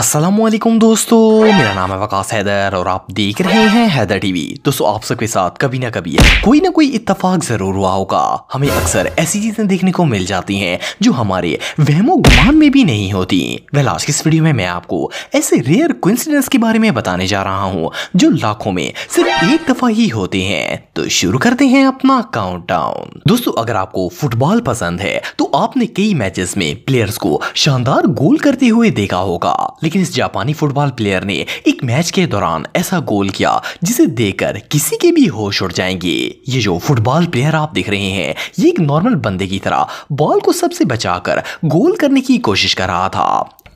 असलम दोस्तों मेरा नाम है वकास हैदर और आप देख रहे हैं हैदर टीवी दोस्तों आप सबके साथ कभी ना कभी कोई ना कोई इतफाक ज़रूर हुआ होगा हमें अक्सर ऐसी चीज़ें देखने को मिल जाती हैं जो हमारे वहमो गुमान में भी नहीं होती वह आज की इस वीडियो में मैं आपको ऐसे रेयर क्विंसिडेंस के बारे में बताने जा रहा हूँ जो लाखों में सिर्फ एक दफ़ा ही होते हैं तो शुरू करते हैं अपना काउंट दोस्तों अगर आपको फुटबॉल पसंद है तो आपने कई मैचेस में प्लेयर्स को शानदार गोल करते हुए देखा होगा लेकिन इस जापानी फुटबॉल प्लेयर ने एक मैच के दौरान ऐसा गोल किया जिसे देखकर किसी के भी होश उड़ जाएंगे ये जो फुटबॉल प्लेयर आप देख रहे हैं ये एक नॉर्मल बंदे की तरह बॉल को सबसे बचाकर गोल करने की कोशिश कर रहा था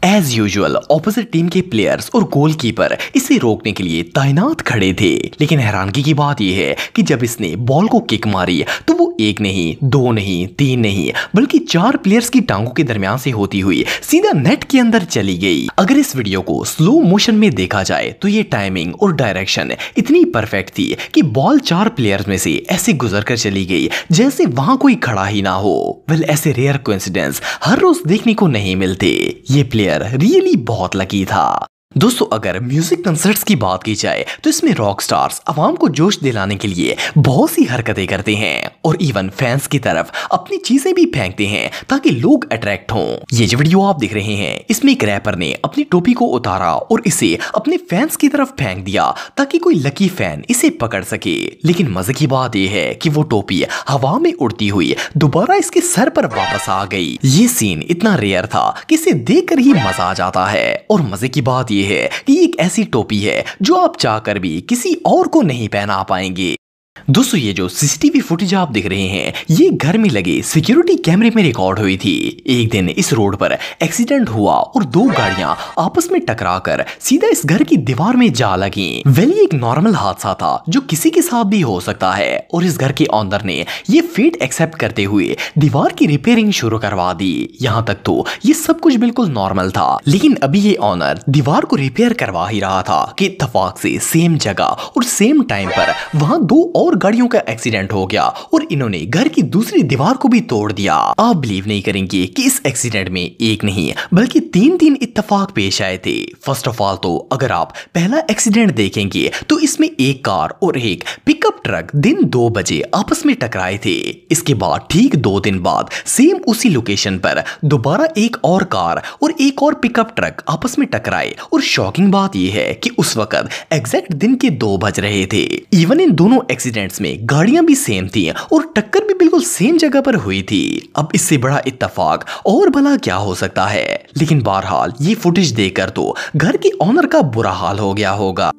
एज यूजुअल ऑपोजिट टीम के प्लेयर्स और गोलकीपर इसे रोकने के लिए तैनात खड़े थे लेकिन हैरानगी की बात यह है कि जब इसने बॉल को किक मारी तो वो एक नहीं दो नहीं तीन नहीं बल्कि चार प्लेयर्स की टांगों के दरमियान से होती हुई सीधा नेट के अंदर चली गई अगर इस वीडियो को स्लो मोशन में देखा जाए तो ये टाइमिंग और डायरेक्शन इतनी परफेक्ट थी कि बॉल चार प्लेयर्स में से ऐसे गुजर कर चली गई जैसे वहां कोई खड़ा ही ना हो वेल ऐसे रेयर कोइंसिडेंस हर रोज देखने को नहीं मिलते ये प्लेयर प्रेशर रियली बहुत लकी था दोस्तों अगर म्यूजिक कंसर्ट्स की बात की जाए तो इसमें रॉक स्टार्स आवाम को जोश दिलाने के लिए बहुत सी हरकतें करते हैं और इवन फैंस की तरफ अपनी चीजें भी फेंकते हैं ताकि लोग अट्रैक्ट हों ये जो वीडियो आप देख रहे हैं इसमें एक रैपर ने अपनी टोपी को उतारा और इसे अपने फैंस की तरफ फेंक दिया ताकि कोई लकी फैन इसे पकड़ सके लेकिन मजे की बात यह है की वो टोपी हवा में उड़ती हुई दोबारा इसके सर पर वापस आ गई ये सीन इतना रेयर था की इसे देख ही मजा आ जाता है और मजे की बात ये है कि एक ऐसी टोपी है जो आप चाहकर भी किसी और को नहीं पहना पाएंगे दोस्तों ये जो सीसीटीवी फुटेज आप देख रहे हैं ये घर में लगे सिक्योरिटी कैमरे में रिकॉर्ड हुई थी एक दिन इस रोड पर एक्सीडेंट हुआ और दो गाड़ियां आपस में टकराकर सीधा इस घर की दीवार में जा लगी वेल ये एक नॉर्मल हादसा था जो किसी के साथ भी हो सकता है और इस घर के ऑनर ने ये फेट एक्सेप्ट करते हुए दीवार की रिपेयरिंग शुरू करवा दी यहाँ तक तो ये सब कुछ बिल्कुल नॉर्मल था लेकिन अभी ये ऑनर दीवार को रिपेयर करवा ही रहा था की तफाक से सेम जगह और सेम टाइम पर वहाँ दो और और गाड़ियों का एक्सीडेंट हो गया और इन्होंने घर की दूसरी दीवार को भी तोड़ दिया आप बिलीव नहीं करेंगे कि इस एक्सीडेंट में एक नहीं बल्कि तीन तीन इतफाक पेश आए थे फर्स्ट ऑफ ऑल तो अगर आप पहला एक्सीडेंट देखेंगे तो इसमें एक कार और एक पिकअप ट्रक दिन दो बजे आपस में टकराए थे इसके बाद ठीक दो दिन बाद सेम उसी लोकेशन पर दोबारा एक और कार और एक और पिकअप ट्रक आपस में टकराए और शॉकिंग बात यह है कि उस वक्त एग्जैक्ट दिन के दो बज रहे थे इवन इन दोनों एक्सीडेंट इंसिडेंट्स में गाड़ियां भी सेम थी और टक्कर भी बिल्कुल सेम जगह पर हुई थी अब इससे बड़ा इतफाक और भला क्या हो सकता है लेकिन बहरहाल ये फुटेज देखकर तो घर की ऑनर का बुरा हाल हो गया होगा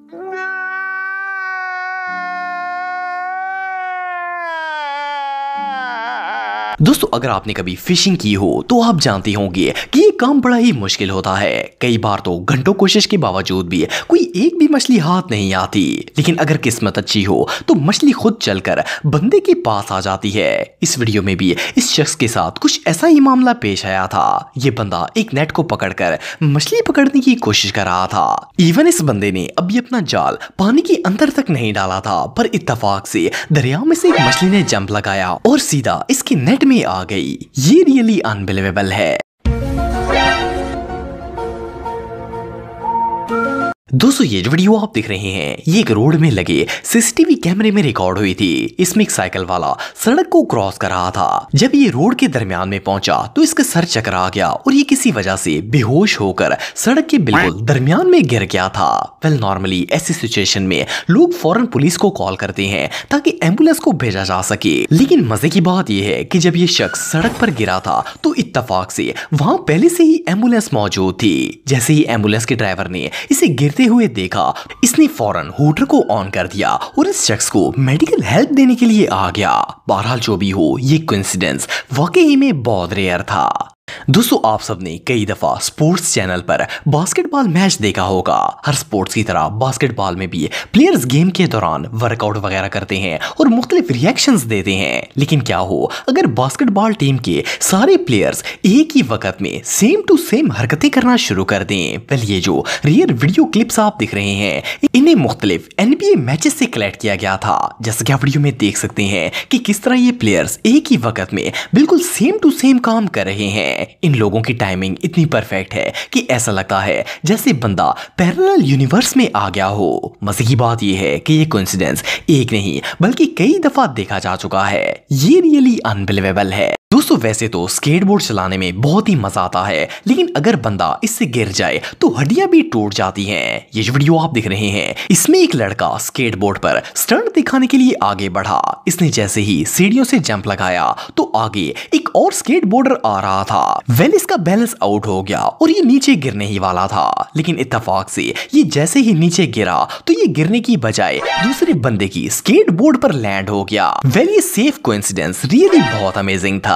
दोस्तों अगर आपने कभी फिशिंग की हो तो आप जानते होंगे कि ये काम बड़ा ही मुश्किल होता है कई बार तो घंटों कोशिश के बावजूद भी कोई एक भी मछली हाथ नहीं आती लेकिन अगर किस्मत अच्छी हो तो मछली खुद चलकर बंदे के पास आ जाती है इस वीडियो में भी इस शख्स के साथ कुछ ऐसा ही मामला पेश आया था ये बंदा एक नेट को पकड़कर मछली पकड़ने की कोशिश कर रहा था इवन इस बंदे ने अभी अपना जाल पानी के अंदर तक नहीं डाला था पर इतफाक से दरिया में से एक मछली ने जंप लगाया और सीधा इसके नेट में आ गई ये रियली अनबिलीवेबल है दोस्तों ये जो वीडियो आप देख रहे हैं ये एक रोड में लगे सीसीटीवी कैमरे में रिकॉर्ड हुई थी इसमें एक साइकिल वाला सड़क को क्रॉस कर रहा था जब ये रोड के दरमियान में पहुंचा तो इसका सर चकरा गया और ये किसी वजह से बेहोश होकर सड़क के बिल्कुल दरमियान में गिर गया था वेल नॉर्मली ऐसी सिचुएशन में लोग फॉरन पुलिस को कॉल करते हैं ताकि एम्बुलेंस को भेजा जा सके लेकिन मजे की बात यह है की जब ये शख्स सड़क पर गिरा था तो इतफाक से वहाँ पहले से ही एम्बुलेंस मौजूद थी जैसे ही एम्बुलेंस के ड्राइवर ने इसे गिरते करते हुए देखा इसने फौरन होटर को ऑन कर दिया और इस शख्स को मेडिकल हेल्प देने के लिए आ गया बहरहाल जो भी हो ये कोइंसिडेंस वाकई में बहुत रेयर था दोस्तों आप सबने कई दफा स्पोर्ट्स चैनल पर बास्केटबॉल मैच देखा होगा हर स्पोर्ट्स की तरह बास्केटबॉल में भी प्लेयर्स गेम के दौरान वर्कआउट वगैरह करते हैं और मुख्तलिफ रिएक्शंस देते हैं लेकिन क्या हो अगर बास्केटबॉल टीम के सारे प्लेयर्स एक ही वक्त में सेम टू सेम हरकतें करना शुरू कर दें वेल ये जो रियर वीडियो क्लिप्स आप दिख रहे हैं इन्हें मुख्तलिफ एनबीए मैचेस से कलेक्ट किया गया था जैसे कि आप वीडियो में देख सकते हैं कि किस तरह ये प्लेयर्स एक ही वक्त में बिल्कुल सेम टू सेम काम कर रहे हैं इन लोगों की टाइमिंग इतनी परफेक्ट है कि ऐसा लगता है जैसे बंदा पैरल यूनिवर्स में आ गया हो मजे की बात यह है कि ये कोइंसिडेंस एक नहीं बल्कि कई दफा देखा जा चुका है ये रियली अनबिलीवेबल है दोस्तों वैसे तो स्केटबोर्ड चलाने में बहुत ही मजा आता है लेकिन अगर बंदा इससे गिर जाए तो हड्डियां भी टूट जाती हैं ये जो वीडियो आप देख रहे हैं इसमें एक लड़का स्केटबोर्ड पर स्टंट दिखाने के लिए आगे बढ़ा इसने जैसे ही सीढ़ियों से जंप लगाया तो आगे एक और स्केटबोर्डर आ रहा था वेल इसका बैलेंस आउट हो गया और ये नीचे गिरने ही वाला था लेकिन इतफाक से ये जैसे ही नीचे गिरा तो ये गिरने की बजाय दूसरे बंदे की स्केट पर लैंड हो गया वेल ये सेफ को रियली बहुत अमेजिंग था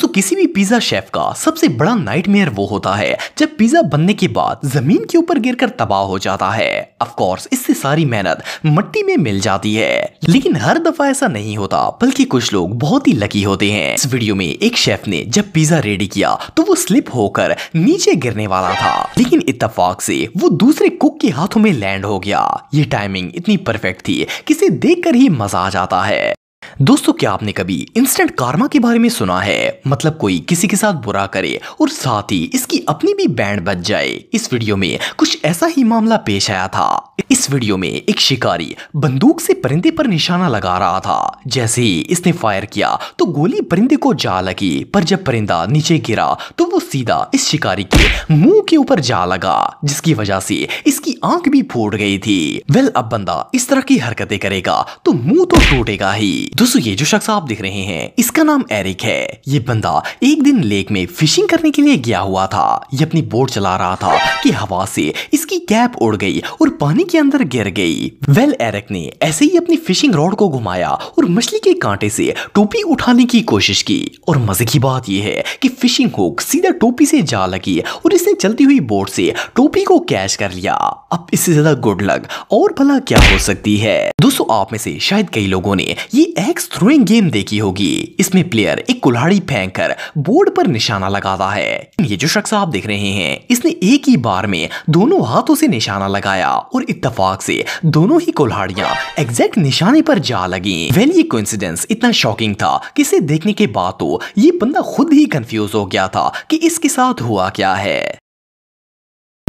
दोस्तों किसी भी पिज्जा शेफ का सबसे बड़ा नाइटमेयर वो होता है जब पिज्जा बनने के बाद जमीन के ऊपर गिरकर तबाह हो जाता है अफकोर्स इससे सारी मेहनत मट्टी में मिल जाती है लेकिन हर दफा ऐसा नहीं होता बल्कि कुछ लोग बहुत ही लकी होते हैं इस वीडियो में एक शेफ ने जब पिज्जा रेडी किया तो वो स्लिप होकर नीचे गिरने वाला था लेकिन इतफाक से वो दूसरे कुक के हाथों में लैंड हो गया ये टाइमिंग इतनी परफेक्ट थी किसे देख ही मजा आ जाता है दोस्तों क्या आपने कभी इंस्टेंट कारमा के बारे में सुना है मतलब कोई किसी के साथ बुरा करे और साथ ही इसकी अपनी भी बैंड बच जाए इस वीडियो में कुछ ऐसा ही मामला पेश आया था इस वीडियो में एक शिकारी बंदूक से परिंदे पर निशाना लगा रहा था जैसे ही इसने फायर किया तो गोली परिंदे को जा लगी पर जब परिंदा नीचे गिरा तो वो सीधा इस शिकारी के मुंह के ऊपर जा लगा जिसकी वजह से इसकी आंख भी फूट गई थी वेल अब बंदा इस तरह की हरकतें करेगा तो मुंह तो टूटेगा ही दोस्तों ये जो शख्स आप देख रहे हैं इसका नाम एरिक है ये बंदा एक दिन लेक में फिशिंग करने के लिए गया हुआ था ये अपनी बोट चला रहा था कि हवा से इसकी कैप उड़ गई और पानी के अंदर गिर गई वेल एरिक ने ऐसे ही अपनी फिशिंग रॉड को घुमाया और मछली के कांटे से टोपी उठाने की कोशिश की और मजे की बात यह है कि फिशिंग हुक सीधा टोपी से जा लगी और इसने चलती हुई बोट से टोपी को कैच कर लिया अब इससे ज्यादा गुड लक और भला क्या हो सकती है दोस्तों आप में से शायद कई लोगों ने ये एक्स थ्रोइंग गेम देखी होगी इसमें प्लेयर एक कुल्हाड़ी फेंक कर बोर्ड पर निशाना लगाता है ये जो शख्स आप देख रहे हैं इसने एक ही बार में दोनों हाथों से निशाना लगाया और इतफाक से दोनों ही कुल्हाड़ियाँ एग्जैक्ट निशाने पर जा लगी वेल ये कोइंसिडेंस इतना शॉकिंग था कि इसे देखने के बाद तो ये बंदा खुद ही कंफ्यूज हो गया था कि इसके साथ हुआ क्या है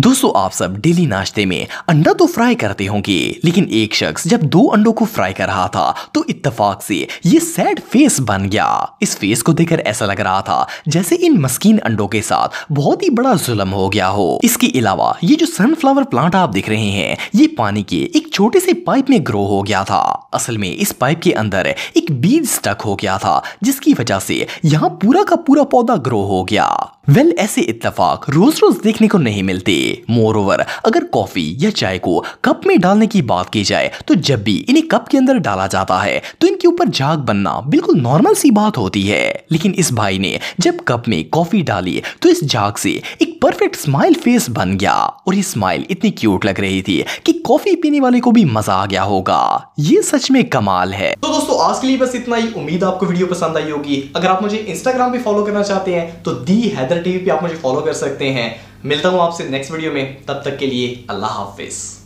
दोस्तों आप सब डेली नाश्ते में अंडा तो फ्राई करते होंगे लेकिन एक शख्स जब दो अंडों को फ्राई कर रहा था तो इत्तेफाक से ये सैड फेस बन गया इस फेस को देखकर ऐसा लग रहा था जैसे इन मस्किन अंडों के साथ बहुत ही बड़ा जुलम हो गया हो इसके अलावा ये जो सनफ्लावर प्लांट आप देख रहे हैं ये पानी के एक छोटे से पाइप में ग्रो हो गया था असल में इस पाइप के अंदर एक बीज स्टक हो गया था जिसकी वजह से यहाँ पूरा का पूरा पौधा ग्रो हो गया वेल well, ऐसे इतफाक रोज रोज देखने को नहीं मिलते मोर ओवर अगर कॉफी या चाय को कप में डालने की बात की जाए तो जब भी इन्हें कप के अंदर डाला जाता है तो इनके ऊपर झाग बनना बिल्कुल नॉर्मल सी बात होती है लेकिन इस भाई ने जब कप में कॉफी डाली तो इस झाग से एक परफेक्ट स्माइल फेस बन गया और ये स्माइल इतनी क्यूट लग रही थी कि कॉफी पीने वाले को भी मजा आ गया होगा ये सच में कमाल है तो दोस्तों आज के लिए बस इतना ही उम्मीद आपको वीडियो पसंद आई होगी अगर आप मुझे इंस्टाग्राम पे फॉलो करना चाहते हैं तो दी हैदर टीवी पे आप मुझे फॉलो कर सकते हैं मिलता हूं आपसे नेक्स्ट वीडियो में तब तक के लिए अल्लाह हाफिज़